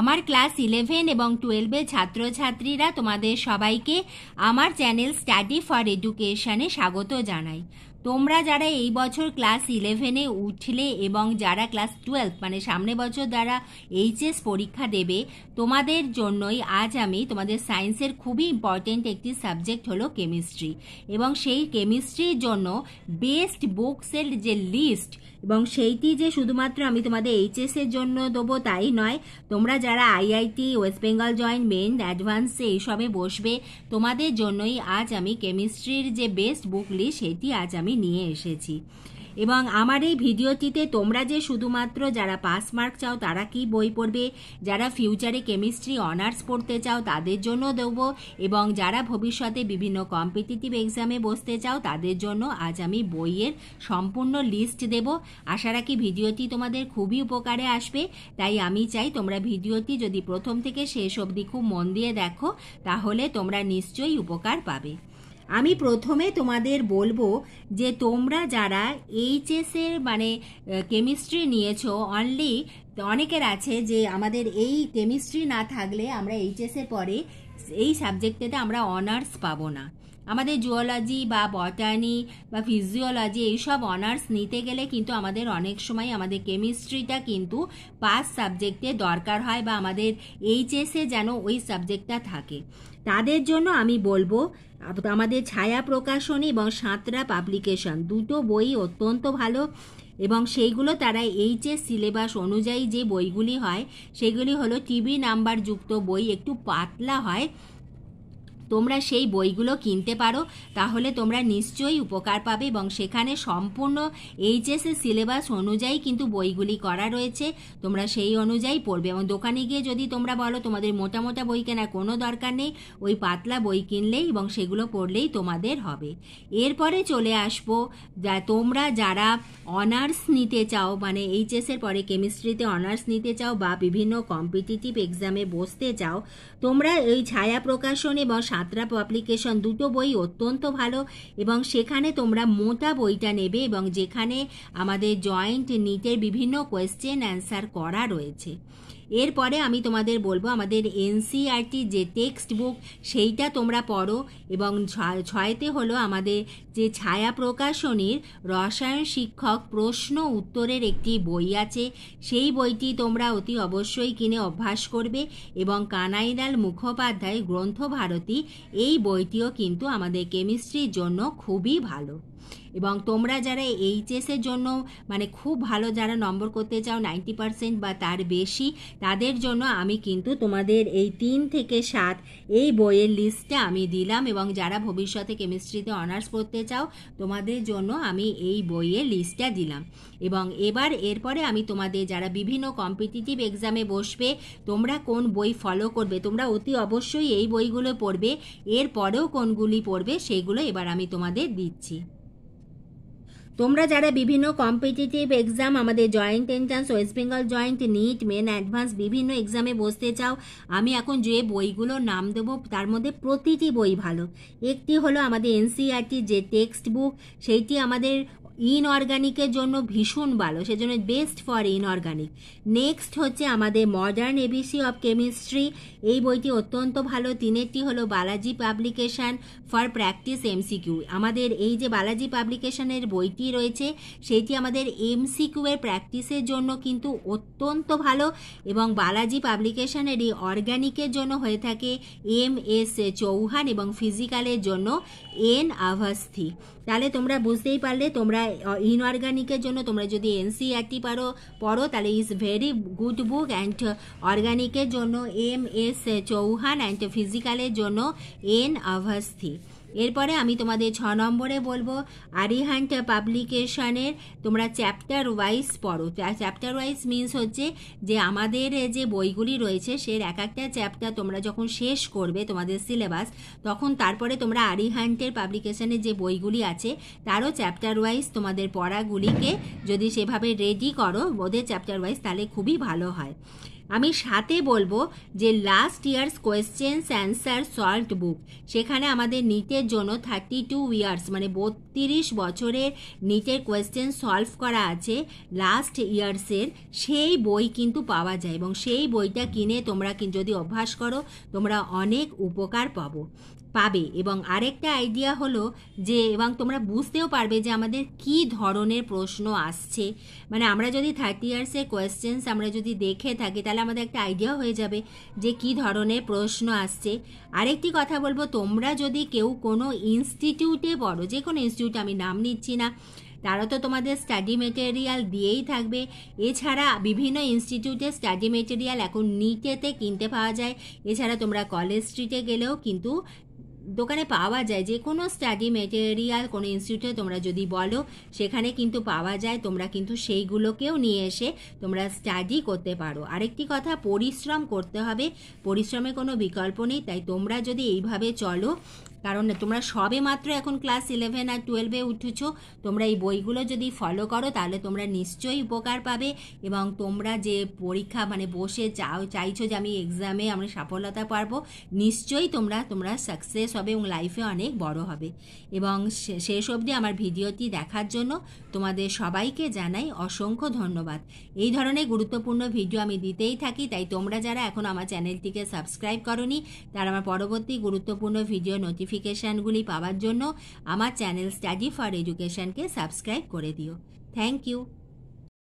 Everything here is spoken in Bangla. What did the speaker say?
আমার ক্লাস ইলেভেন এবং টুয়েলভের ছাত্রছাত্রীরা তোমাদের সবাইকে আমার চ্যানেল স্টাডি ফর এডুকেশনে স্বাগত জানাই তোমরা যারা এই বছর ক্লাস ইলেভেনে উঠলে এবং যারা ক্লাস টুয়েলভ মানে সামনে বছর দ্বারা এইচএস পরীক্ষা দেবে তোমাদের জন্যই আজ আমি তোমাদের সায়েন্সের খুবই ইম্পর্টেন্ট একটি সাবজেক্ট হলো কেমিস্ট্রি এবং সেই কেমিস্ট্রির জন্য বেস্ট বুকসের যে লিস্ট এবং সেইটি যে শুধুমাত্র আমি তোমাদের এইচএসের জন্য দেবো তাই নয় তোমরা যারা IIT West Bengal joint main অ্যাডভান্সে এইসবে বসবে তোমাদের জন্যই আজ আমি কেমিস্ট্রির যে বেস্ট বুক লিস্ট সেটি আজ আমি নিয়ে এসেছি এবং আমার এই ভিডিওটিতে তোমরা যে শুধুমাত্র যারা পাস মার্ক চাও তারা কি বই পড়বে যারা ফিউচারে কেমিস্ট্রি অনার্স পড়তে চাও তাদের জন্য দেবো এবং যারা ভবিষ্যতে বিভিন্ন কম্পিটিটিভ এক্সামে বসতে চাও তাদের জন্য আজ আমি বইয়ের সম্পূর্ণ লিস্ট দেব আশা রাখি ভিডিওটি তোমাদের খুবই উপকারে আসবে তাই আমি চাই তোমরা ভিডিওটি যদি প্রথম থেকে শেষ অবধি খুব মন দিয়ে দেখো তাহলে তোমরা নিশ্চয়ই উপকার পাবে আমি প্রথমে তোমাদের বলবো যে তোমরা যারা এইচএসের মানে কেমিস্ট্রি নিয়েছো অনলি অনেকের আছে যে আমাদের এই কেমিস্ট্রি না থাকলে আমরা এইচএসের পরে এই সাবজেক্টেতে আমরা অনার্স পাবো না আমাদের জুওলজি বা বটানি বা ফিজিওলজি এইসব অনার্স নিতে গেলে কিন্তু আমাদের অনেক সময় আমাদের কেমিস্ট্রিটা কিন্তু পাস সাবজেক্টে দরকার হয় বা আমাদের এইচএসে যেন ওই সাবজেক্টটা থাকে তাদের জন্য আমি বলবো আমাদের ছায়া প্রকাশনী এবং সাঁতরা পাবলিকেশন দুটো বই অত্যন্ত ভালো এবং সেইগুলো তারা এইচএস সিলেবাস অনুযায়ী যে বইগুলি হয় সেগুলি হলো টিভি নাম্বার যুক্ত বই একটু পাতলা হয় তোমরা সেই বইগুলো কিনতে পারো তাহলে তোমরা নিশ্চয়ই উপকার পাবে এবং সেখানে সম্পূর্ণ এইচএসএ সিলেবাস অনুযায়ী কিন্তু বইগুলি করা রয়েছে তোমরা সেই অনুযায়ী পড়বে এবং দোকানে গিয়ে যদি তোমরা বলো তোমাদের মোটা মোটা বই কেনার কোনো দরকার নেই ওই পাতলা বই কিনলেই এবং সেগুলো পড়লেই তোমাদের হবে এরপরে চলে আসবো যা তোমরা যারা অনার্স নিতে চাও মানে এইচএসের পরে কেমিস্ট্রিতে অনার্স নিতে চাও বা বিভিন্ন কম্পিটিটিভ এক্সামে বসতে চাও তোমরা এই ছায়া প্রকাশন এবং সাতরাপ পাবলিকেশন দুটো বই অত্যন্ত ভালো এবং সেখানে তোমরা মোটা বইটা নেবে এবং যেখানে আমাদের জয়েন্ট নিটের বিভিন্ন কোয়েশ্চেন অ্যান্সার করা রয়েছে এরপরে আমি তোমাদের বলবো আমাদের এনসিআরটি e যে টেক্সট বুক সেইটা তোমরা পড়ো এবং ছয়তে হলো আমাদের যে ছায়া প্রকাশনীর রসায়ন শিক্ষক প্রশ্ন উত্তরের একটি বই আছে সেই বইটি তোমরা অতি অবশ্যই কিনে অভ্যাস করবে এবং কানাইলাল মুখোপাধ্যায় গ্রন্থভারতী এই বইটিও কিন্তু আমাদের কেমিস্ট্রির জন্য খুবই ভালো এবং তোমরা যারা এইচএসের জন্য মানে খুব ভালো যারা নম্বর করতে চাও নাইনটি পারসেন্ট বা তার বেশি তাদের জন্য আমি কিন্তু তোমাদের এই তিন থেকে সাত এই বইয়ের লিস্টটা আমি দিলাম এবং যারা ভবিষ্যতে কেমিস্ট্রিতে অনার্স পড়তে চাও তোমাদের জন্য আমি এই বইয়ের লিস্টটা দিলাম এবং এবার এরপরে আমি তোমাদের যারা বিভিন্ন কম্পিটিটিভ এক্সামে বসবে তোমরা কোন বই ফলো করবে তোমরা অতি অবশ্যই এই বইগুলো পড়বে এরপরেও কোনগুলি পড়বে সেগুলো এবার আমি তোমাদের দিচ্ছি তোমরা যারা বিভিন্ন কম্পিটিটিভ এক্সাম আমাদের joint entrance West Bengal joint NEET main advance বিভিন্ন এক্সামে বসতে চাও আমি এখন যে বইগুলোর নাম দেবো তার মধ্যে প্রতিটি বই ভালো একটি হলো আমাদের এনসিআরটি e যে টেক্সট বুক সেইটি আমাদের ইনঅর্গানিকের জন্য ভীষণ ভালো সেজন্য বেস্ট ফর ইনঅর্গানিক নেক্সট হচ্ছে আমাদের মডার্ন এবিসি অফ কেমিস্ট্রি এই বইটি অত্যন্ত ভালো তিনেরটি হলো Balaji publication for practice MCQ আমাদের এই যে বালাজি পাবলিকেশানের বইটি রয়েছে সেটি আমাদের এমসিকিউ এর প্র্যাকটিসের জন্য কিন্তু অত্যন্ত ভালো এবং বালাজি পাবলিকেশানের এই অর্গানিকের জন্য হয়ে থাকে এম এস চৌহান এবং ফিজিক্যালের জন্য এন আভাস্থি তাহলে তোমরা বুঝতেই পারলে তোমরা ইনঅর্গানিকের হ্যাঁ, জন্য তোমরা যদি e এনসিআরটি পারো পড়ো তাহলে is very good book and অর্গানিকের জন্য এম এস চৌহান অ্যান্ড ফিজিক্যালের জন্য এন আভাস্থি এরপরে আমি তোমাদের ছ নম্বরে বলবো আরিহান্টা পাবলিকেশনের তোমরা চ্যাপ্টার ওয়াইজ পড়ো চ্যাপ্টার ওয়াইজ মিন্স হচ্ছে যে আমাদের যে বইগুলি রয়েছে সে এক একটা চ্যাপ্টার তোমরা যখন শেষ করবে তোমাদের সিলেবাস তখন তারপরে তোমরা আরিহান্টের পাবলিকেশনের যে বইগুলি আছে তারও চ্যাপ্টার ওয়াইজ তোমাদের পড়াগুলিকে যদি সেভাবে রেডি করো ওদের চ্যাপ্টার ওয়াইজ তাহলে খুবই ভালো হয় আমি সাথে বলবো যে last years questions answer solved book সেখানে আমাদের নিটের জন্য থার্টি টু ইয়ার্স মানে বত্রিশ বছরের নিটের কোয়েশ্চেন সলভ করা আছে লাস্ট ইয়ার্সের সেই বই কিন্তু পাওয়া যায় এবং সেই বইটা কিনে তোমরা যদি অভ্যাস করো তোমরা অনেক উপকার পাবো পাবে এবং আরেকটা আইডিয়া হলো যে এবং তোমরা বুঝতেও পারবে যে আমাদের কি ধরনের প্রশ্ন আসছে মানে আমরা যদি থার্টি ইয়ার্সের কোয়েশ্চেন্স আমরা যদি দেখে থাকি তাহলে তাহলে আমাদের একটা আইডিয়া হয়ে যাবে যে কি ধরনের প্রশ্ন আসছে আরেকটি কথা বলবো তোমরা যদি কেউ কোনো ইনস্টিটিউটে পড়ো যে কোনো ইনস্টিটিউটে আমি নাম নিচ্ছি না তারা তো তোমাদের স্টাডি মেটেরিয়াল দিয়েই থাকবে এছাড়া বিভিন্ন ইনস্টিটিউটে স্টাডি মেটেরিয়াল এখন নিটেতে কিনতে পাওয়া যায় এছাড়া তোমরা কলেজ স্ট্রিটে গেলেও কিন্তু দোকানে পাওয়া যায় যে কোনো স্টাডি মেটেরিয়াল কোনো ইনস্টিটিউটে তোমরা যদি বলো সেখানে কিন্তু পাওয়া যায় তোমরা কিন্তু সেইগুলোকেও নিয়ে এসে তোমরা স্টাডি করতে পারো আরেকটি কথা পরিশ্রম করতে হবে পরিশ্রমের কোনো বিকল্প নেই তাই তোমরা যদি এইভাবে চলো কারণ তোমরা সবে মাত্র এখন ক্লাস ইলেভেন আর টুয়েলভে উঠেছ তোমরা এই বইগুলো যদি ফলো করো তাহলে তোমরা নিশ্চয়ই উপকার পাবে এবং তোমরা যে পরীক্ষা মানে বসে চাও চাইছো যে আমি এক্সামে আমরা সফলতা পারবো নিশ্চয়ই তোমরা তোমরা সাকসেস হবে এবং লাইফে অনেক বড় হবে এবং শেষ অবধি আমার ভিডিওটি দেখার জন্য তোমাদের সবাইকে জানাই অসংখ্য ধন্যবাদ এই ধরনের গুরুত্বপূর্ণ ভিডিও আমি দিতেই থাকি তাই তোমরা যারা এখন আমার চ্যানেলটিকে সাবস্ক্রাইব করনি তারা আমার পরবর্তী গুরুত্বপূর্ণ ভিডিও নোটিফিকেশন এডুকেশন গুলি পাওয়ার জন্য আমার চ্যানেল স্টাডি ফর এডুকেশন কে সাবস্ক্রাইব করে দিও थैंक यू